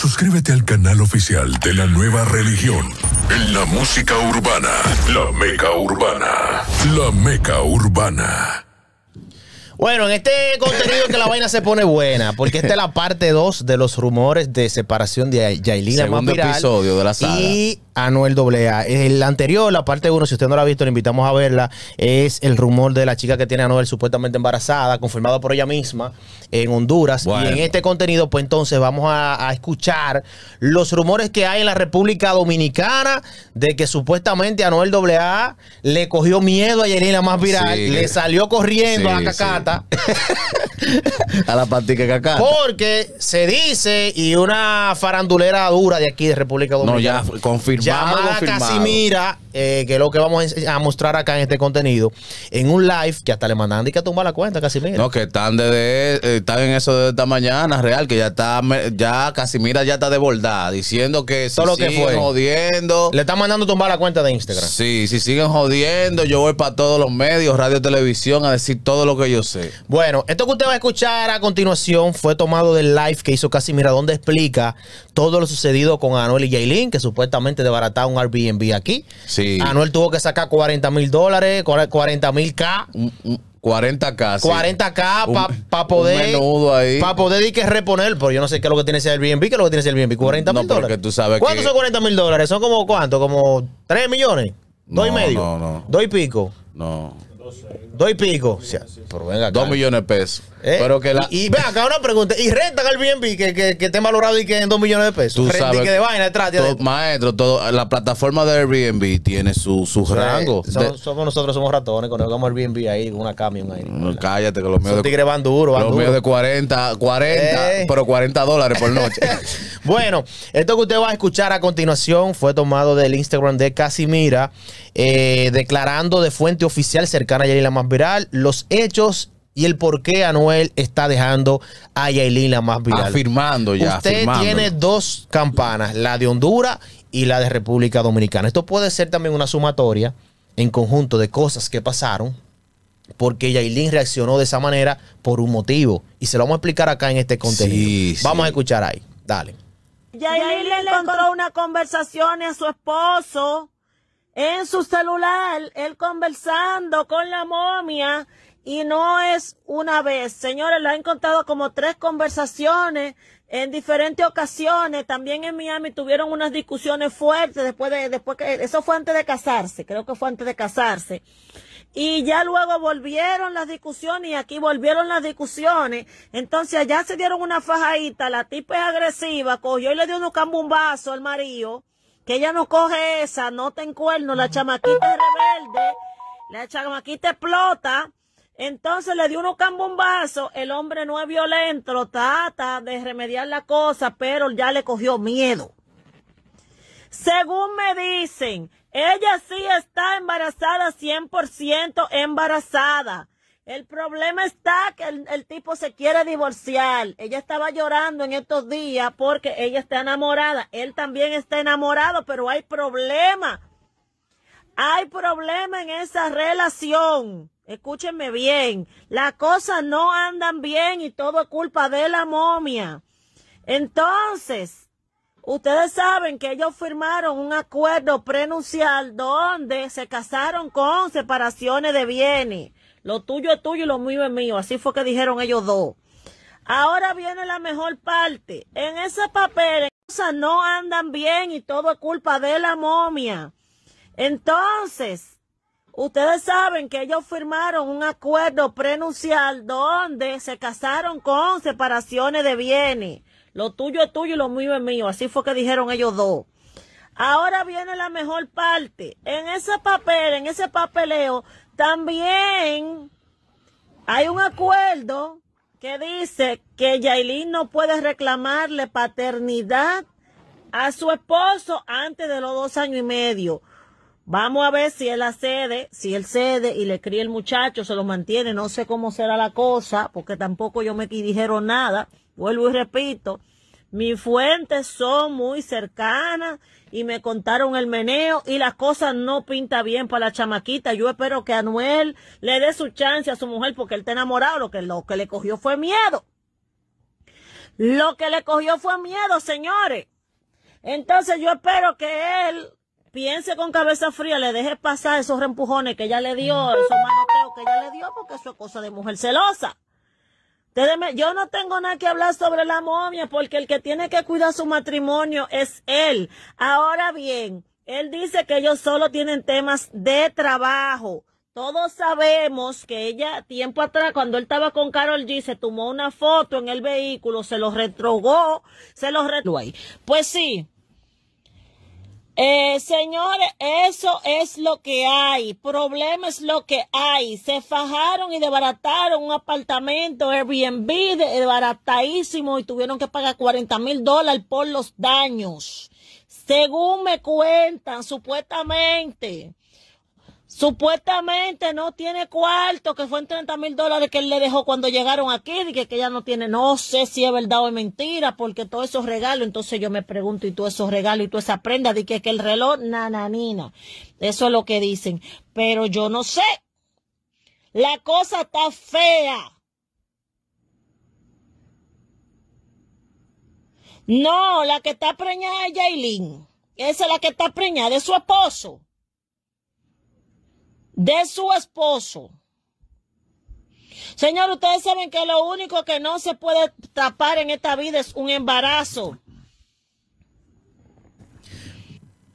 Suscríbete al canal oficial de la nueva religión. En la música urbana. La Meca Urbana. La Meca Urbana. Bueno, en este contenido que la vaina se pone buena, porque esta es la parte 2 de los rumores de separación de Yailina Segundo episodio de la saga. Y Anuel AA. El anterior, la parte 1, si usted no la ha visto, le invitamos a verla. Es el rumor de la chica que tiene a Anuel supuestamente embarazada, confirmado por ella misma en Honduras. Y en este contenido, pues entonces vamos a, escuchar los rumores que hay en la República Dominicana de que supuestamente Anuel AA le cogió miedo a Yelena más viral, le salió corriendo a Cacata. a la patica acá. Porque se dice, y una farandulera dura de aquí de República Dominicana. No, ya confirmamos. Llamada Casimira eh, que es lo que vamos a, mostrar acá en este contenido, en un live que hasta le mandan y que tumba la cuenta, Casimira. No, que están desde, eh, en eso de esta mañana, real, que ya está, ya Casimira ya está de bordada diciendo que si siguen fue. jodiendo. Le están mandando tumbar la cuenta de Instagram. Sí, si siguen jodiendo, yo voy para todos los medios, radio, televisión, a decir todo lo que yo sé. Bueno, esto que usted va a escuchar a continuación fue tomado del live que hizo Casimira, donde explica todo lo sucedido con Anuel y Jailin, que supuestamente debarataron un Airbnb aquí. Sí. Anuel tuvo que sacar 40 mil dólares, 40 mil K. 40K. 40K para poder. Para poder y que reponer. Pero yo no sé qué es lo que tiene el Airbnb. ¿Qué es lo que tiene el Airbnb? 40 mil no, dólares. Tú sabes son 40 mil dólares? ¿Son como cuánto? ¿Como 3 millones? ¿Dos no, y medio? No, no. ¿Dos y pico? No. Dos y pico. O sea, venga Dos millones de pesos. Eh, pero que Y, acá una pregunta. ¿Y rentan Airbnb que, que, que esté valorado y que en 2 millones de pesos? Tú sabes, que de vaina detrás. Maestro, la plataforma de Airbnb tiene su, su rango. somos nosotros somos ratones. cuando jugamos Airbnb ahí, una camión ahí. cállate, que los medios tigres los míos de 40, 40, eh. pero 40 dólares por noche. bueno, esto que usted va a escuchar a continuación fue tomado del Instagram de Casimira, eh, declarando de fuente oficial cercana a la más viral los hechos y el por qué Anuel está dejando a Yailin la más viral. Afirmando ya. Usted tiene dos campanas, la de Honduras y la de República Dominicana. Esto puede ser también una sumatoria en conjunto de cosas que pasaron, porque Yailin reaccionó de esa manera por un motivo. Y se lo vamos a explicar acá en este contenido. vamos a escuchar ahí. Dale. Yailin le encontró una conversación a su esposo en su celular, él conversando con la momia y no es una vez. Señores, la han encontrado como tres conversaciones en diferentes ocasiones. También en Miami tuvieron unas discusiones fuertes después de, después que, eso fue antes de casarse. Creo que fue antes de casarse. Y ya luego volvieron las discusiones y aquí volvieron las discusiones. Entonces allá se dieron una fajadita. La tipa es agresiva. Cogió y le dio un cambumbazo al marido. Que ella no coge esa, no te encuerno. La chamaquita es rebelde. La chamaquita explota entonces le dio unos cambombazo, el hombre no es violento, trata de remediar la cosa, pero ya le cogió miedo. Según me dicen, ella sí está embarazada, 100% embarazada. El problema está que el, el, tipo se quiere divorciar. Ella estaba llorando en estos días porque ella está enamorada. Él también está enamorado, pero hay problema. Hay problema en esa relación. Escúchenme bien, las cosas no andan bien y todo es culpa de la momia. Entonces, ustedes saben que ellos firmaron un acuerdo prenucial donde se casaron con separaciones de bienes. Lo tuyo es tuyo y lo mío es mío. Así fue que dijeron ellos dos. Ahora viene la mejor parte. En ese papel las cosas no andan bien y todo es culpa de la momia. Entonces, Ustedes saben que ellos firmaron un acuerdo prenucial donde se casaron con separaciones de bienes. Lo tuyo es tuyo y lo mío es mío. Así fue que dijeron ellos dos. Ahora viene la mejor parte. En ese papel, en ese papeleo, también hay un acuerdo que dice que Yailin no puede reclamarle paternidad a su esposo antes de los dos años y medio. Vamos a ver si él accede, si él cede y le cría el muchacho, se lo mantiene, no sé cómo será la cosa, porque tampoco yo me dijeron nada. Vuelvo y repito, mis fuentes son muy cercanas y me contaron el meneo y las cosas no pinta bien para la chamaquita. Yo espero que Anuel le dé su chance a su mujer porque él está enamorado. Lo que, lo que le cogió fue miedo. Lo que le cogió fue miedo, señores. Entonces yo espero que él piense con cabeza fría, le deje pasar esos rempujones que ella le dio, esos manoteos que ella le dio, porque eso es cosa de mujer celosa. yo no tengo nada que hablar sobre la momia, porque el que tiene que cuidar su matrimonio es él. Ahora bien, él dice que ellos solo tienen temas de trabajo. Todos sabemos que ella, tiempo atrás, cuando él estaba con Carol G, se tomó una foto en el vehículo, se los retrogó, se lo retrogó Pues sí, eh, señores, eso es lo que hay. Problema es lo que hay. Se fajaron y desbarataron un apartamento Airbnb desbaratadísimo y tuvieron que pagar 40 mil dólares por los daños. Según me cuentan, supuestamente. Supuestamente no tiene cuarto, que fue en 30 mil dólares que él le dejó cuando llegaron aquí, y que, ya no tiene, no sé si es verdad o es mentira, porque todos esos regalos, entonces yo me pregunto, y todos esos regalos, y tú esa prenda, de que, que el reloj, nananina. Eso es lo que dicen. Pero yo no sé. La cosa está fea. No, la que está preñada es Jailin. Esa es la que está preñada, es su esposo de su esposo. Señor, ustedes saben que lo único que no se puede tapar en esta vida es un embarazo.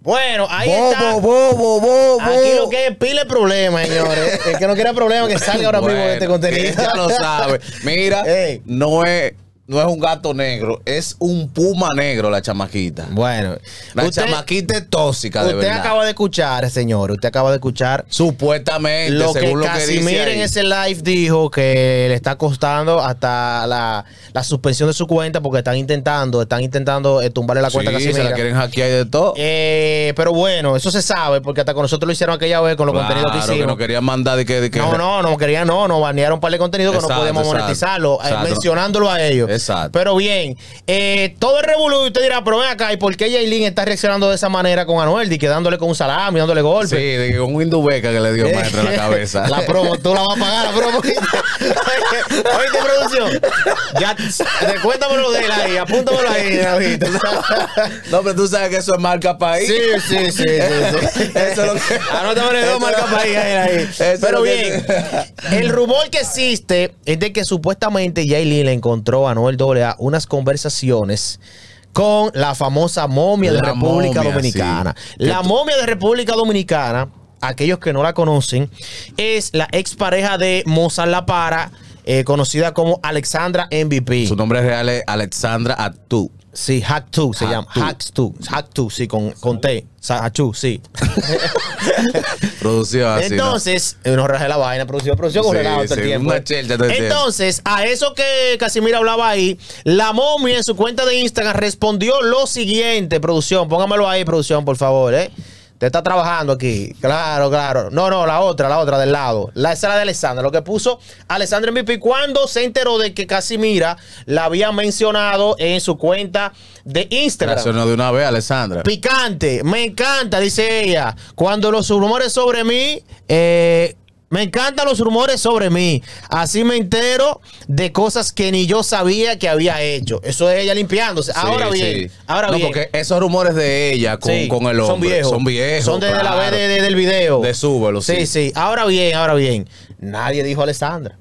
Bueno, ahí está. Bobo, bobo, Aquí lo que es pile problema, señores. El que no quiera problema que salga ahora mismo de este contenido. Ya lo sabe. Mira, no es no es un gato negro, es un puma negro la chamaquita. Bueno, la chamaquita es tóxica, de verdad. Usted acaba de escuchar, señor, usted acaba de escuchar. Supuestamente, lo según que lo que dice. en ese live dijo que le está costando hasta la, la, suspensión de su cuenta porque están intentando, están intentando eh, tumbarle la cuenta sí, se la quieren hackear de todo. Eh, pero bueno, eso se sabe porque hasta con nosotros lo hicieron aquella vez con los contenidos que hicimos. Que no querían mandar de que, No, no, no querían, no, nos banearon un par contenido contenidos que no podemos monetizarlo, eh, mencionándolo a ellos. Exacto. Pero bien, eh, todo el revolú, usted dirá, pero ven acá, ¿y por qué Jailin está reaccionando de esa manera con Anuel? Y quedándole con un salami, dándole golpes. Sí, de un beca que le dio eh, maestro en la cabeza. la promo, tú la vas a pagar, la promo. Oye de producción. Ya, lo de él ahí, apúntamelo ahí, no, pero tú sabes que eso es marca país. Sí, sí, sí, sí. eso es lo que. marca país ahí. ahí. Pero bien, el rumor que existe es de que supuestamente Jailin le encontró a Anuel doble A, unas conversaciones con la famosa momia la de República Dominicana. La momia de República Dominicana, aquellos que no la conocen, es la expareja de Mozart La Para, eh, conocida como Alexandra MVP. Su nombre real es Alexandra Atu Sí, Hack se llama. hack 2. Hack sí, con, con T. Sahachu, sí. producido así. Entonces, ¿no? nos la vaina, producido, producido con ¿eh? todo el tiempo. Entonces, a eso que Casimira hablaba ahí, la momia en su cuenta de Instagram respondió lo siguiente, producción. Póngamelo ahí, producción, por favor, ¿eh? Te está trabajando aquí. Claro, claro. No, no, la otra, la otra del lado. La, es la de Alessandra. Lo que puso Alessandra Y cuando se enteró de que Casimira la había mencionado en su cuenta de Instagram. de una vez, Alessandra. Picante, me encanta, dice ella. Cuando los rumores sobre mí eh, me encantan los rumores sobre mí. Así me entero de cosas que ni yo sabía que había hecho. Eso es ella limpiándose. ahora bien, ahora no, porque esos rumores de ella con, el hombre son viejos. Son, desde la vez del video. De súbelo, sí. Sí, sí. Ahora bien, ahora bien. Nadie dijo a Alessandra.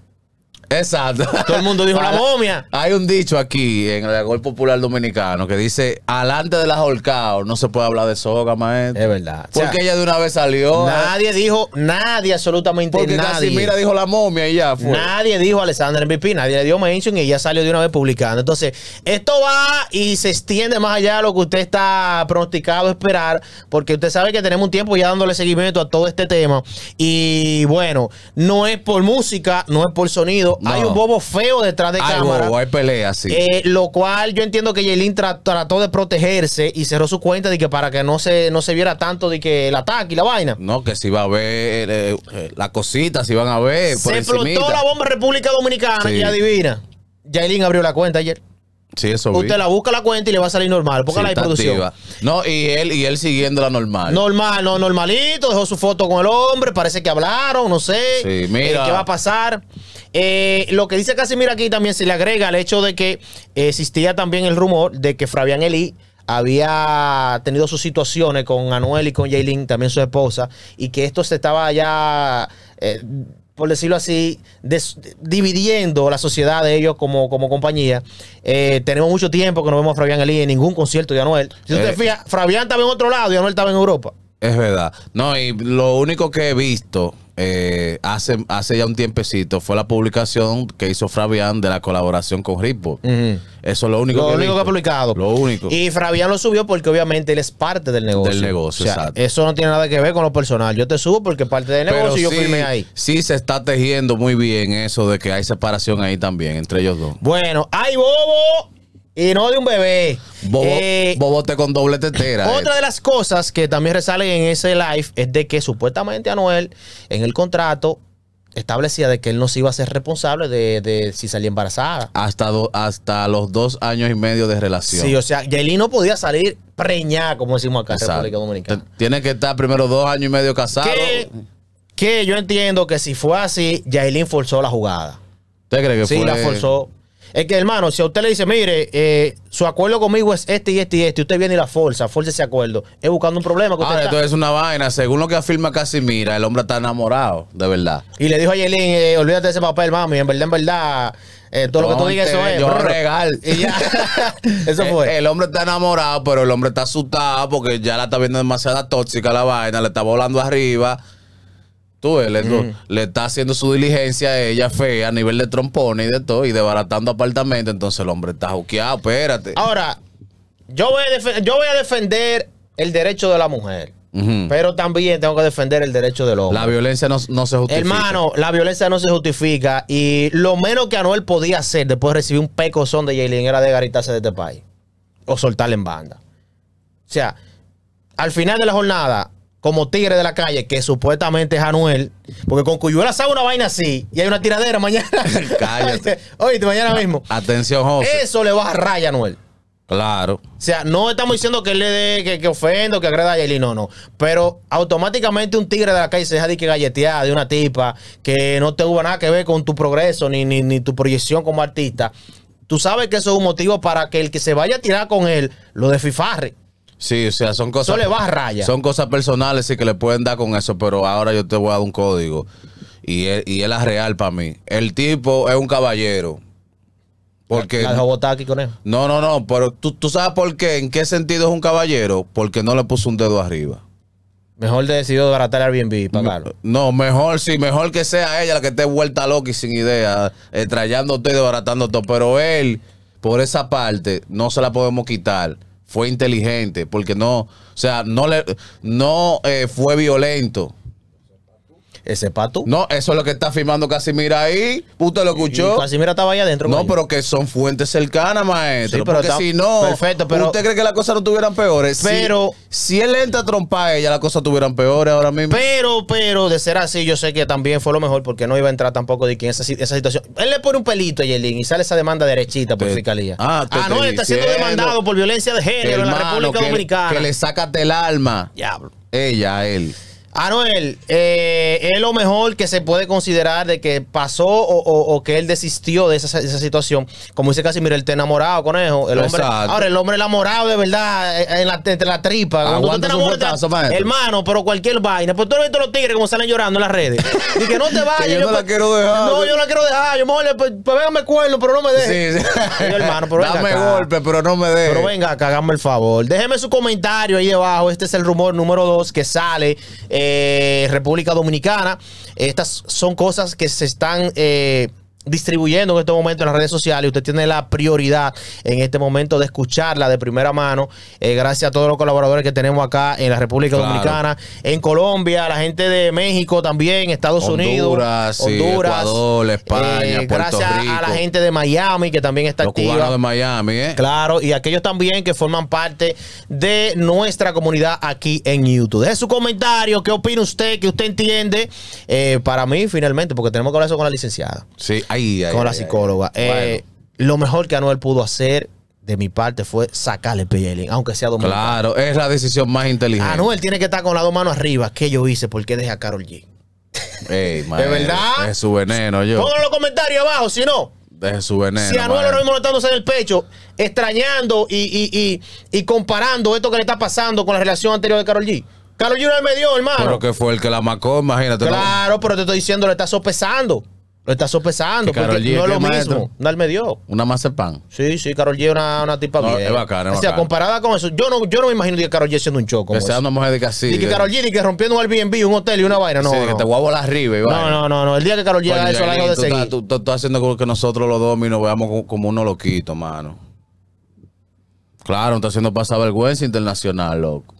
Exacto. Todo el mundo dijo la momia. Hay un dicho aquí en el gol Popular Dominicano que dice: Alante de las horcaos no se puede hablar de soga, maestro. Es verdad. Porque ella de una vez salió. ¿eh? Nadie dijo, nadie, absolutamente nadie. Porque mira dijo la momia y ya fue. Nadie dijo Alexander MVP, nadie le dio mention y ella salió de una vez publicando. Entonces, esto va y se extiende más allá de lo que usted está pronosticado esperar, porque usted sabe que tenemos un tiempo ya dándole seguimiento a todo este tema. Y bueno, no es por música, no es por sonido, hay un bobo feo detrás de hay cámara. Bobo, hay pelea, sí. Eh, lo cual yo entiendo que Yelin trató de protegerse y cerró su cuenta de que para que no se, no se viera tanto de que el ataque y la vaina. No, que si va a ver eh, eh, la cosita, cositas, si van a ver. Se explotó la bomba República Dominicana y adivina. Yailin abrió la cuenta ayer. Sí, eso vi. Usted la busca la cuenta y le va a salir normal. Póngala la producción. No, y él, y él siguiendo la normal. Normal, no, normalito. Dejó su foto con el hombre. Parece que hablaron, no sé. Sí, mira. ¿Qué va a pasar? Eh, lo que dice Casimir aquí también se le agrega el hecho de que existía también el rumor de que Fabián Eli había tenido sus situaciones con Anuel y con Jaylin, también su esposa, y que esto se estaba ya, eh, por decirlo así, dividiendo la sociedad de ellos como, como compañía. Eh, tenemos mucho tiempo que no vemos a Fabián Eli en ningún concierto de Anuel. Si usted te Fabián estaba en otro lado y Anuel estaba en Europa. Es verdad. No, y lo único que he visto eh, hace, hace ya un tiempecito fue la publicación que hizo Fabián de la colaboración con Ripo. Eso es lo único, que, único que ha publicado. Lo único. Y Fabián lo subió porque obviamente él es parte del negocio. Del negocio, exacto. Eso no tiene nada que ver con lo personal. Yo te subo porque parte del negocio y yo firmé ahí. Sí, se está tejiendo muy bien eso de que hay separación ahí también entre ellos dos. Bueno, ¡ay, bobo! Y no de un bebé. Eh, bobote con doble tetera. Otra eh. de las cosas que también resalen en ese live es de que supuestamente Anuel en el contrato establecía de que él no se iba a ser responsable de, si salía embarazada. Hasta, hasta los dos años y medio de relación. Sí, o sea, Yailin no podía salir preñada, como decimos acá en República Dominicana. Tiene que estar primero dos años y medio casado. Que, yo entiendo que si fue así, Yailin forzó la jugada. ¿Usted cree que fue? Sí, la forzó. Es que, hermano, si a usted le dice, mire, eh, su acuerdo conmigo es este y este y este, usted viene y la fuerza, fuerza ese acuerdo, es buscando un problema. con usted ah, es una vaina. Según lo que afirma Casimira, el hombre está enamorado, de verdad. Y le dijo a Yelin, eh, olvídate de ese papel, mami, en verdad, en verdad. Eh, todo lo que tú digas, eso es. Yo regal. Y ya. eso fue. El, el, hombre está enamorado, pero el hombre está asustado porque ya la está viendo demasiada tóxica la vaina, le está volando arriba. Tú mm. le, está haciendo su diligencia a ella fea a nivel de trompones y de todo, y desbaratando apartamentos. Entonces el hombre está juqueado, espérate. Ahora, yo voy a, defender el derecho de la mujer. Pero también tengo que defender el derecho del hombre. La violencia no, se justifica. Hermano, la violencia no se justifica. Y lo menos que Anuel podía hacer después de recibir un peco son de Jalen era de de este país. O soltarle en banda. O sea, al final de la jornada, como Tigre de la Calle, que supuestamente es Anuel, porque con Cuyuela sabe una vaina así y hay una tiradera mañana. Cállate. Oíste, mañana mismo. Atención, José. Eso le va a raya a Anuel. Claro. O sea, no estamos diciendo que le dé, que, ofendo, que agreda a y no, no. Pero automáticamente un tigre de la calle se deja de que galletear de una tipa que no tuvo nada que ver con tu progreso ni, ni, ni tu proyección como artista. Tú sabes que eso es un motivo para que el que se vaya a tirar con él lo desfifarre. Sí, o sea, son cosas. le Son cosas personales y que le pueden dar con eso, pero ahora yo te voy a dar un código. Y él, y es real para mí. El tipo es un caballero. Porque. aquí con No, no, no. Pero tú, tú sabes por qué. ¿En qué sentido es un caballero? Porque no le puso un dedo arriba. Mejor de decidió desbaratar el Airbnb y No, mejor sí, mejor que sea ella la que esté vuelta loca y sin idea, estrayando eh, todo y desbaratando todo. Pero él, por esa parte, no se la podemos quitar fue inteligente, porque no, o sea, no, le, no eh, fue violento ese pato. No, eso es lo que está firmando Casimira ahí. Usted lo escuchó. Casimira estaba allá adentro. No, pero que son fuentes cercanas, maestro. pero si no, Perfecto, pero... ¿usted cree que las cosas no tuvieran peores? Pero... Si, él él entra a trompar a ella, las cosas tuvieran peores ahora mismo. Pero, pero, de ser así, yo sé que también fue lo mejor porque no iba a entrar tampoco de quien esa, situación... Él le pone un pelito a Yelin y sale esa demanda derechita por fiscalía. Ah, ah no, está siendo demandado por violencia de género en la República Dominicana. Que le sacaste el alma. Diablo. Ella, él. Anuel, eh, es lo mejor que se puede considerar de que pasó o, que él desistió de esa, situación. Como dice mira él te enamorado, conejo. El hombre, ahora, el hombre enamorado de verdad, eh, en la, entre la tripa. tú te enamoras, hermano, pero cualquier vaina. Pues tú no los tigres como salen llorando en las redes. Y que no te vayas. yo, yo no pues la quiero dejar. No, yo la quiero dejar. Yo mejor le pues, pues me cuerno, pero no me dejes. Sí, hermano, pero Dame golpe, pero no me dejes. Pero venga cagame el favor. Déjeme su comentario ahí abajo. Este es el rumor número dos que sale. Eh, República Dominicana. Estas son cosas que se están eh, distribuyendo en este momento en las redes sociales. Usted tiene la prioridad en este momento de escucharla de primera mano. Eh, gracias a todos los colaboradores que tenemos acá en la República Dominicana, en Colombia, la gente de México también, Estados Unidos, Honduras, Ecuador, eh, España, gracias a la gente de Miami que también está los de Miami, ¿eh? Claro, y aquellos también que forman parte de nuestra comunidad aquí en YouTube. Deje su comentario, qué opina usted, qué usted entiende. para mí, finalmente, porque tenemos que hablar eso con la licenciada. Sí con la psicóloga. Eh, lo mejor que Anuel pudo hacer de mi parte fue sacarle el aunque sea dominicano. Claro, es la decisión más inteligente. Anuel tiene que estar con las dos manos arriba. ¿Qué yo hice? ¿Por qué dejé a Carol G? de verdad. Es su veneno, yo. Pónganlo en los comentarios abajo, si no. Deje su veneno. Si Anuel ahora mismo lo está en el pecho, extrañando y, comparando esto que le está pasando con la relación anterior de Carol G. Carol G no me dio, hermano. Pero que fue el que la macó, imagínate. Claro, pero te estoy diciendo, le está sopesando. Lo está sopesando, porque no es lo mismo. una me dio. Una pan. Sí, sí, Carol G es una, tipa Es bacana, O sea, comparada con eso, yo no, me imagino que Carol G siendo un choco. Que sea una mujer de casino. Y que Carol G ni que rompiendo un Airbnb, un hotel y una vaina. No, sí, no. que te voy a volar arriba. no, no, no, El día que Carol G haga eso, la hago de seguir. Tú, estás haciendo que nosotros los dos nos veamos como unos loquitos, mano. Claro, está haciendo pasar vergüenza internacional, loco.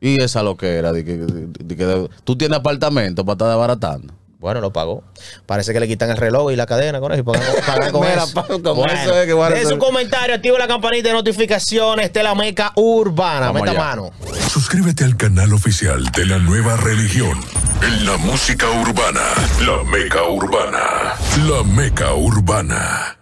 Y esa lo que era. De que, tú tienes apartamento para estar desbaratando. Bueno, lo pagó. Parece que le quitan el reloj y la cadena con eso y con eso. es su comentario, activa la campanita de notificaciones de este la Meca Urbana. Meta mano. Suscríbete al canal oficial de la nueva religión. En la música urbana. La Meca Urbana. La Meca Urbana.